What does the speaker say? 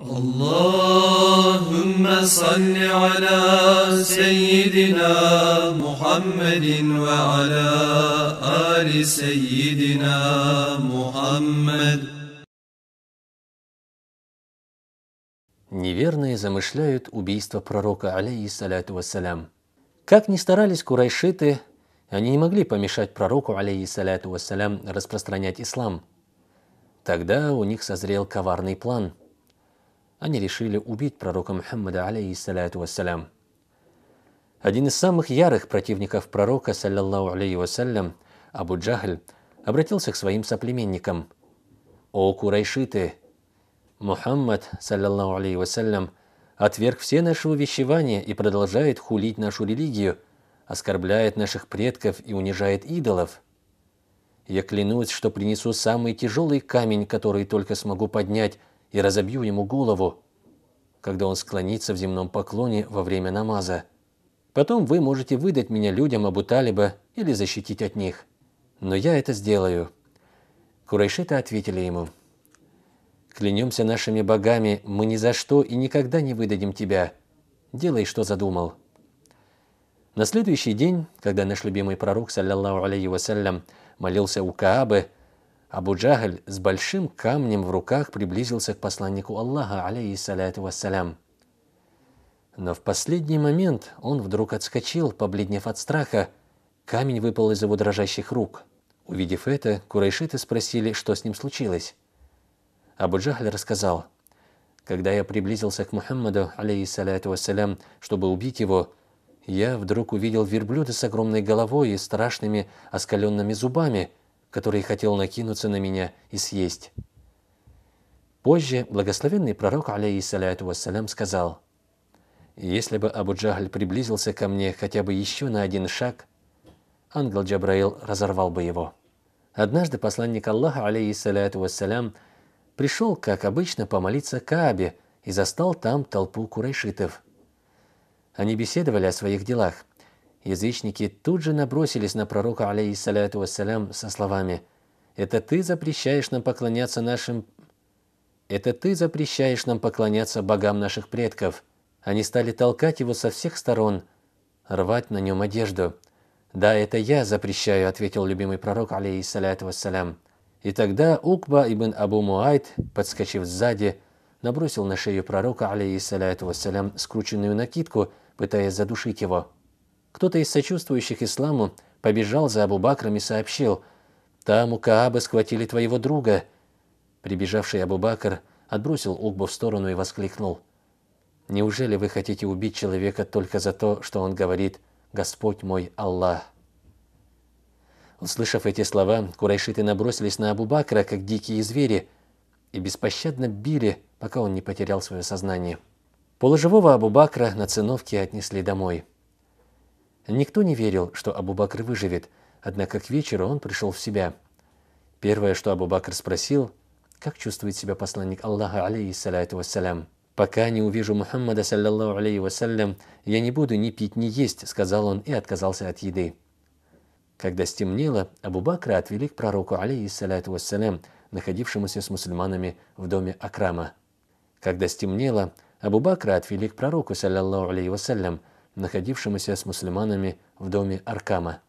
اللهم صل على سيدنا محمد وعلى آل سيدنا محمد Неверные замышляют убийство пророка, алейхиссалату вассалям. Как ни старались курайшиты, они не могли помешать пророку, алейхиссалату вассалям, распространять ислам. Тогда у них созрел коварный план – они решили убить пророка Мухаммада, алейхиссалату вассалям. Один из самых ярых противников пророка, саллиллаху алейхи вассалям, Абу Джахль, обратился к своим соплеменникам. «О курайшиты! Мухаммад, саллиллаху алейхи вассалям, отверг все наши увещевания и продолжает хулить нашу религию, оскорбляет наших предков и унижает идолов. Я клянусь, что принесу самый тяжелый камень, который только смогу поднять, и разобью ему голову, когда он склонится в земном поклоне во время намаза. Потом вы можете выдать меня людям Абу Талиба или защитить от них. Но я это сделаю». Курайшиты ответили ему, «Клянемся нашими богами, мы ни за что и никогда не выдадим тебя. Делай, что задумал». На следующий день, когда наш любимый пророк, саллиллаху алейхи вассалям, молился у Каабы – Абу Джагль с большим камнем в руках приблизился к посланнику Аллаха, алейхиссаляту вассалям. Но в последний момент он вдруг отскочил, побледнев от страха. Камень выпал из его дрожащих рук. Увидев это, курайшиты спросили, что с ним случилось. Абу Джахль рассказал, «Когда я приблизился к Мухаммаду, алейхиссаляту вассалям, чтобы убить его, я вдруг увидел верблюда с огромной головой и страшными оскаленными зубами – который хотел накинуться на меня и съесть. Позже благословенный пророк, алейхиссаляту вассалям, сказал, «Если бы Абу Джахаль приблизился ко мне хотя бы еще на один шаг, ангел Джабраил разорвал бы его». Однажды посланник Аллаха, алейхиссаляту вассалям, пришел, как обычно, помолиться Каабе и застал там толпу курайшитов. Они беседовали о своих делах – Язычники тут же набросились на пророка, алейхиссаляту вассалям, со словами «Это ты запрещаешь нам поклоняться нашим... Это ты запрещаешь нам поклоняться богам наших предков». Они стали толкать его со всех сторон, рвать на нем одежду. «Да, это я запрещаю», — ответил любимый пророк, алейхиссаляту вассалям. И тогда Укба ибн Абу Муайт, подскочив сзади, набросил на шею пророка, алейхиссаляту вассалям, скрученную накидку, пытаясь задушить его. Кто-то из сочувствующих исламу побежал за Абу Бакром и сообщил, «Там у Каабы схватили твоего друга». Прибежавший Абу Бакр отбросил Угбу в сторону и воскликнул, «Неужели вы хотите убить человека только за то, что он говорит «Господь мой Аллах»?» Услышав эти слова, курайшиты набросились на Абу Бакра, как дикие звери, и беспощадно били, пока он не потерял свое сознание. Полуживого Абу Бакра на циновке отнесли домой – Никто не верил, что Абу Бакр выживет, однако к вечеру он пришел в себя. Первое, что Абу Бакр спросил, как чувствует себя посланник Аллаха, алейхиссалату вассалям. «Пока не увижу Мухаммада, саллаллаху алейхи вассалям, я не буду ни пить, ни есть», — сказал он и отказался от еды. Когда стемнело, Абу-Бакра отвели к пророку, алейхиссалату вассалям, находившемуся с мусульманами в доме Акрама. Когда стемнело, Абу-Бакра отвели к пророку, саллаллаху алейхи вассалям, находившемуся с мусульманами в доме Аркама.